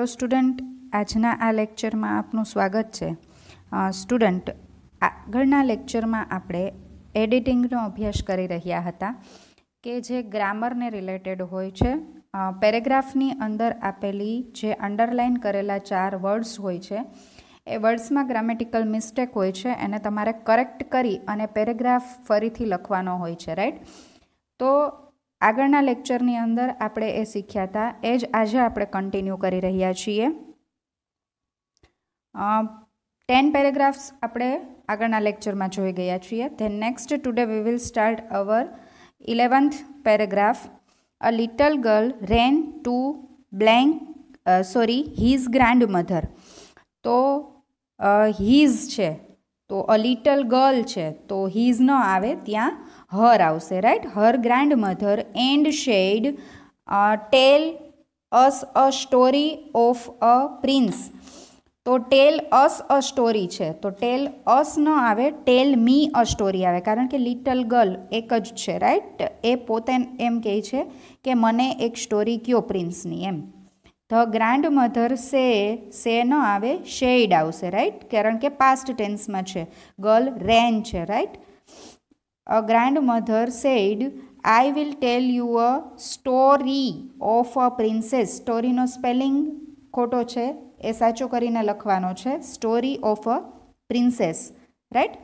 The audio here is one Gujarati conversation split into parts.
હેલો સ્ટુડન્ટ આજના આ લેક્ચરમાં આપનું સ્વાગત છે સ્ટુડન્ટ આગળના લેક્ચરમાં આપણે એડિટિંગનો અભ્યાસ કરી રહ્યા હતા કે જે ગ્રામરને રિલેટેડ હોય છે પેરેગ્રાફની અંદર આપેલી જે અંડરલાઇન કરેલા ચાર વર્ડ્સ હોય છે એ વર્ડ્સમાં ગ્રામેટિકલ મિસ્ટેક હોય છે એને તમારે કરેક્ટ કરી અને પેરેગ્રાફ ફરીથી લખવાનો હોય છે રાઈટ તો આગળના લેક્ચરની અંદર આપણે એ શીખ્યા હતા એ જ આજે આપણે કન્ટિન્યુ કરી રહ્યા છીએ ટેન પેરેગ્રાફ્સ આપણે આગળના લેક્ચરમાં જોઈ ગયા છીએ then next today we will start our eleventh paragraph a little girl ran to blank sorry his grandmother તો હિઝ છે તો અ લિટલ ગર્લ છે તો હિઝ ન આવે ત્યાં હર આવશે right her grandmother and she'd tell us a story of a prince તો ટેલ અસ અ સ્ટોરી છે તો ટેલ અસ ન આવે ટેલ મી અ સ્ટોરી આવે કારણ કે લિટલ ગર્લ એક જ છે રાઈટ એ પોતે એમ કહે છે કે મને એક સ્ટોરી કયો પ્રિન્સની એમ the grandmother say say ન આવે શેડ આવશે રાઈટ કારણ કે પાસ્ટ ટેન્સમાં છે ગર્લ રેન છે right A grandmother said, I will tell you a story of a princess સ્ટોરીનો સ્પેલિંગ ખોટો છે એ સાચો કરીને લખવાનો છે story of a princess right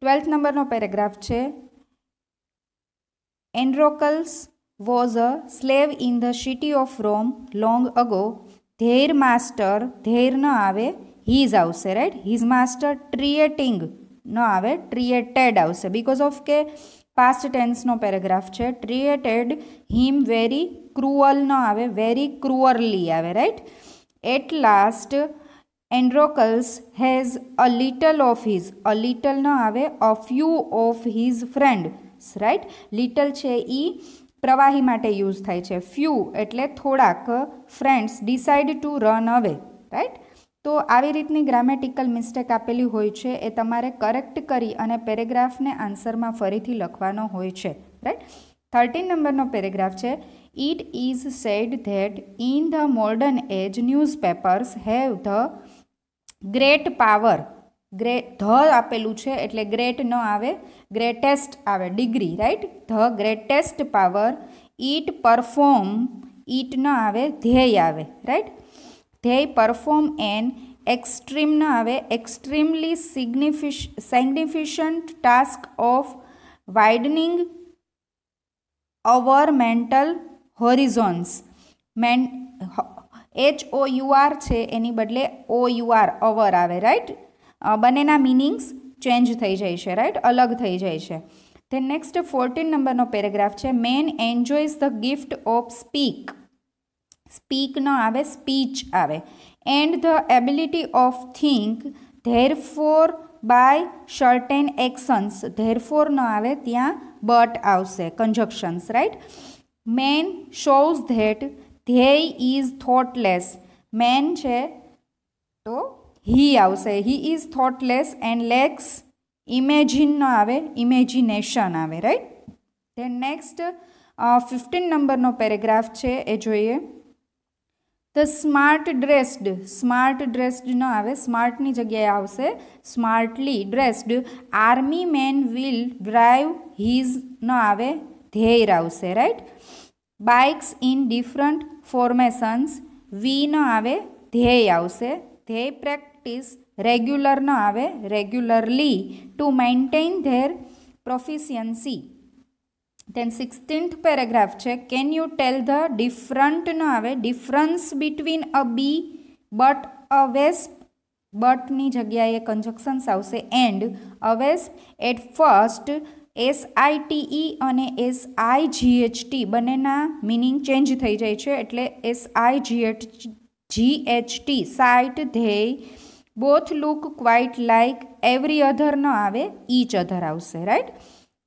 twelfth નંબરનો પેરેગ્રાફ છે Androcles was a slave in the city of Rome long ago their master their ન આવે હિઝ આવશે રાઈટ હિઝ માસ્ટર ટ્રિએટિંગ ન આવે ટ્રીએટેડ આવશે બિકોઝ ઓફ કે પાસ્ટ ટેન્સનો પેરેગ્રાફ છે ટ્રીએટેડ હિમ વેરી ક્રુઅલ ન આવે વેરી ક્રુઅરલી આવે right at last Androcles has a little of his a little ન આવે a few of his friends right little છે એ પ્રવાહી માટે યુઝ થાય છે ફ્યુ એટલે થોડાક friends decide to run away right તો આવી રીતની ગ્રામેટિકલ મિસ્ટેક આપેલી હોય છે એ તમારે કરેક્ટ કરી અને પેરેગ્રાફને આન્સરમાં ફરીથી લખવાનો હોય છે રાઈટ થર્ટીન નંબરનો પેરેગ્રાફ છે it is said that in the modern age newspapers have the great power great the આપેલું છે એટલે ગ્રેટ ન આવે ગ્રેટેસ્ટ આવે degree right the greatest power it perform it ન આવે ધ્યેય આવે રાઈટ ધ્યેય પરફોર્મ એન એક્સ્ટ્રીમ ના આવે extremely signifi significant task of widening our mental horizons man H O U R છે એની બદલે ઓ યુ આર અવર આવે રાઈટ બંનેના મિનિંગ્સ ચેન્જ થઈ જાય છે રાઈટ અલગ થઈ જાય છે ધેન નેક્સ્ટ ફોર્ટીન નંબરનો પેરેગ્રાફ છે man enjoys the gift of speak speak ન આવે સ્પીચ આવે and the ability of think therefore by certain actions therefore ન આવે ત્યાં બટ આવશે conjunctions right man shows that they is thoughtless man છે તો હી આવશે he is thoughtless and lacks imagine ન આવે ઇમેજિનેશન આવે રાઈટ ધેન નેક્સ્ટ ફિફ્ટીન નંબરનો પેરેગ્રાફ છે એ જોઈએ તો સ્માર્ટ ડ્રેસ્ડ સ્માર્ટ ડ્રેસ્ડ ન આવે સ્માર્ટની જગ્યાએ આવશે smartly dressed army man will drive his ન આવે ધ્યેય આવશે right bikes in different formations we ન આવે ધ્યેય આવશે ધ્યેય પ્રેક્ટિસ રેગ્યુલર ન આવે regularly to maintain their proficiency then sixteenth paragraph છે can you tell the different ન આવે difference between a bee but a wasp બટની જગ્યાએ કન્જક્શન્સ આવશે and a wasp at first S I T E અને એસ આઈ જી જીએચટી બંનેના મિનિંગ ચેન્જ થઈ જાય છે એટલે S I H T sight ધ્યેય both look quite like every other ન આવે ઈચ અધર આવશે રાઈટ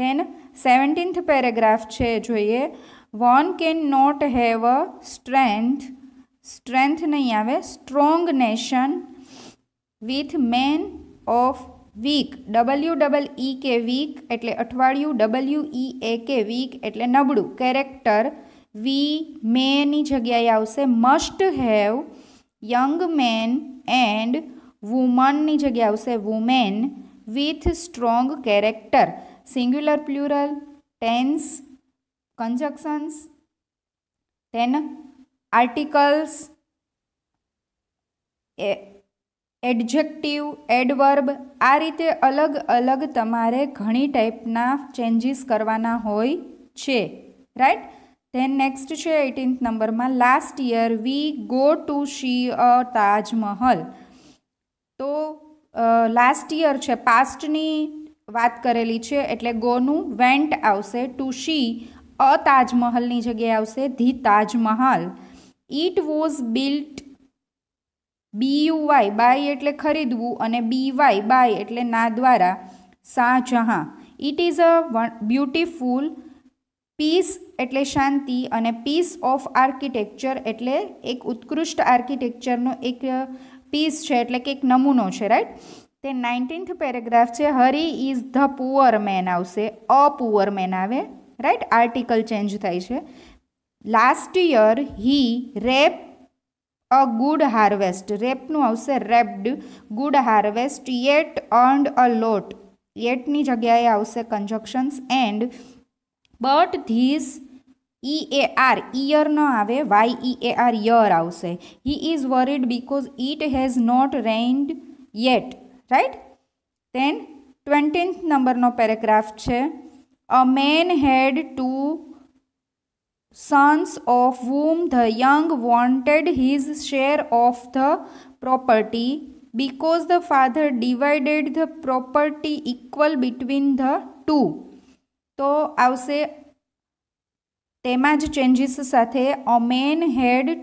ધેન સેવન્ટીન્થ પેરેગ્રાફ છે જોઈએ one can not have a strength strength નહીં આવે strong nation with men of weak W double E K weak એટલે અઠવાડિયું ડબલ્યુ ઈ એ કે વીક એટલે નબળું કેરેક્ટર વી મેની જગ્યાએ આવશે must have young men and વુમનની જગ્યાએ આવશે women with strong character singular plural tense conjunctions then articles adjective adverb આ રીતે અલગ અલગ તમારે ઘણી ટાઈપના ચેન્જીસ કરવાના હોય છે રાઈટ ધેન નેક્સ્ટ છે એટીન્થ નંબરમાં last year we go to see a Taj Mahal તો લાસ્ટ યર છે પાસ્ટની વાત કરેલી છે એટલે ગોનું વેન્ટ આવશે ટુ શી અ તાજમહલની જગ્યાએ આવશે the Taj Mahal it was built by by એટલે ખરીદવું અને બી વાય બાય એટલે ના દ્વારા Shah Jahan it is a beautiful peace એટલે શાંતિ અને પીસ ઓફ આર્કિટેક્ચર એટલે એક ઉત્કૃષ્ટ આર્કિટેક્ચરનો એક પીસ છે એટલે કે એક નમૂનો છે રાઈટ તે નાઇન્ટીન્થ પેરેગ્રાફ છે Hari is the poor man આવશે અ પુઅર મેન આવે રાઈટ આર્ટિકલ ચેન્જ થાય છે last year he reap a good harvest રેપનું આવશે reaped good harvest yet earned a lot યેટની જગ્યાએ આવશે conjunctions and but this E A R ear ન આવે Y E A R year આવશે he is worried because it has not rained yet right then twentieth નંબરનો પેરેગ્રાફ છે અ man had two sons of whom the young wanted his share of the property because the father divided the property equal between the two તો આવશે તેમાં જ ચેન્જીસ સાથે a man had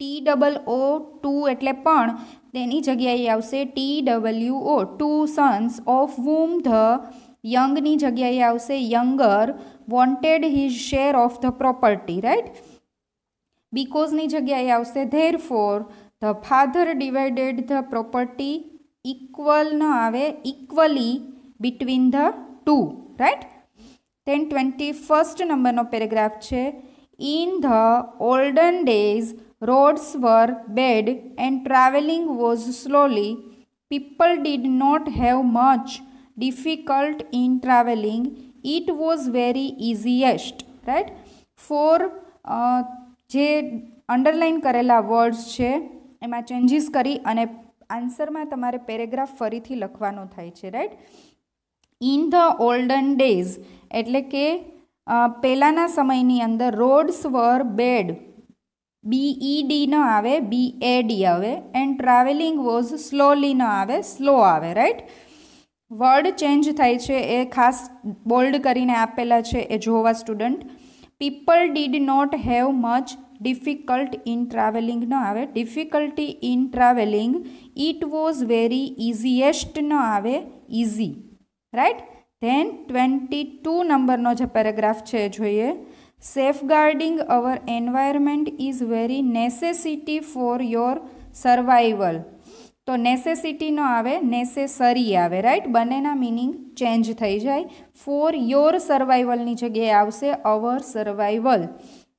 T double O too એટલે પણ તેની જગ્યાએ આવશે T W O two sons of whom the યંગની જગ્યાએ આવશે younger wanted his share of the property right બીકોઝની જગ્યાએ આવશે therefore the father divided the property equal ન આવે equally between the two right then twenty first નંબરનો પેરેગ્રાફ છે in the olden days roads were bad and traveling was slowly people did not have much difficult in traveling it was very easiest right for જે અંડરલાઇન કરેલા વર્ડ્સ છે એમાં ચેન્જીસ કરી અને આન્સરમાં તમારે પેરેગ્રાફ ફરીથી લખવાનો થાય છે right in the olden days એટલે કે પહેલાંના સમયની અંદર રોડ્સ વર બેડ બી બીઈડીનો e આવે બી એ ડી આવે એન્ડ ટ્રાવેલિંગ વોઝ સ્લોલીનો આવે સ્લો આવે રાઈટ વર્ડ ચેન્જ થાય છે એ ખાસ બોલ્ડ કરીને આપેલા છે એ જોવા student people did not have much difficult in ટ્રાવેલિંગનો આવે difficulty in travelling it was very ઇઝીએસ્ટનો આવે easy right then twenty two નંબરનો જે પેરેગ્રાફ છે જોઈએ safeguarding our environment is very necessity for your survival તો નેસેસિટી નેસેસિટીનો આવે નેસેસરી આવે રાઈટ બંનેના મિનિંગ ચેન્જ થઈ જાય ફોર યોર સર્વાઈવલની જગ્યાએ આવશે our survival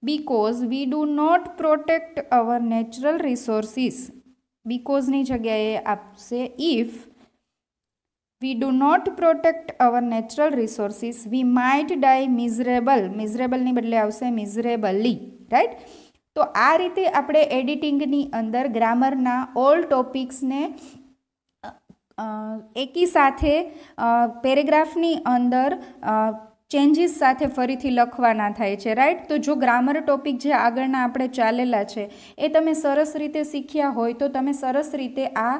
because we do not protect our natural resources બીકોઝની જગ્યાએ આપશે if we do not protect our natural resources we might die miserable miserable ની બદલે આવશે miserably રાઈટ તો આ રીતે આપણે એડિટિંગની અંદર ગ્રામરના ઓલ ટોપિક્સને એકી સાથે પેરેગ્રાફની અંદર ચેન્જીસ સાથે ફરીથી લખવાના થાય છે રાઈટ તો જો ગ્રામર ટોપિક જે આગળના આપણે ચાલેલા છે એ તમે સરસ રીતે શીખ્યા હોય તો તમે સરસ રીતે આ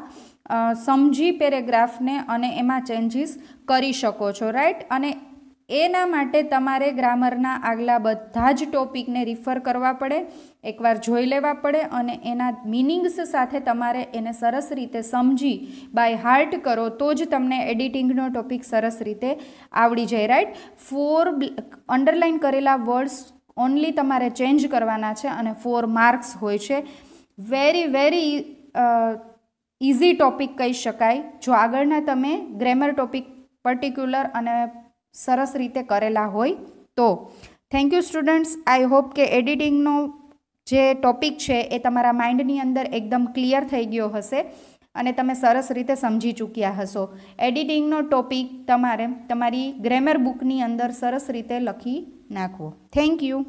સમજી પેરેગ્રાફને અને એમાં ચેન્જીસ કરી શકો છો રાઈટ અને એના માટે તમારે ગ્રામરના આગલા બધા જ ટોપિકને રિફર કરવા પડે એકવાર જોઈ લેવા પડે અને એના મિનિંગ્સ સાથે તમારે એને સરસ રીતે સમજી બાય હાર્ટ કરો તો જ તમને એડિટિંગનો ટોપિક સરસ રીતે આવડી જાય રાઈટ ફોર અંડરલાઇન કરેલા વર્ડ્સ ઓનલી તમારે ચેન્જ કરવાના છે અને ફોર માર્ક્સ હોય છે વેરી વેરી ઇઝી ટોપિક કહી શકાય જો આગળના તમે ગ્રેમર ટોપિક પર્ટિક્યુલર અને સરસ રીતે કરેલા હોય તો thank you students I hope કે એડિટિંગનો જે ટોપિક છે એ તમારા માઇન્ડની અંદર એકદમ ક્લિયર થઈ ગયો હશે અને તમે સરસ રીતે સમજી ચૂક્યા હશો એડિટિંગનો ટોપિક તમારે તમારી ગ્રેમર બુકની અંદર સરસ રીતે લખી નાખવો થેન્ક યુ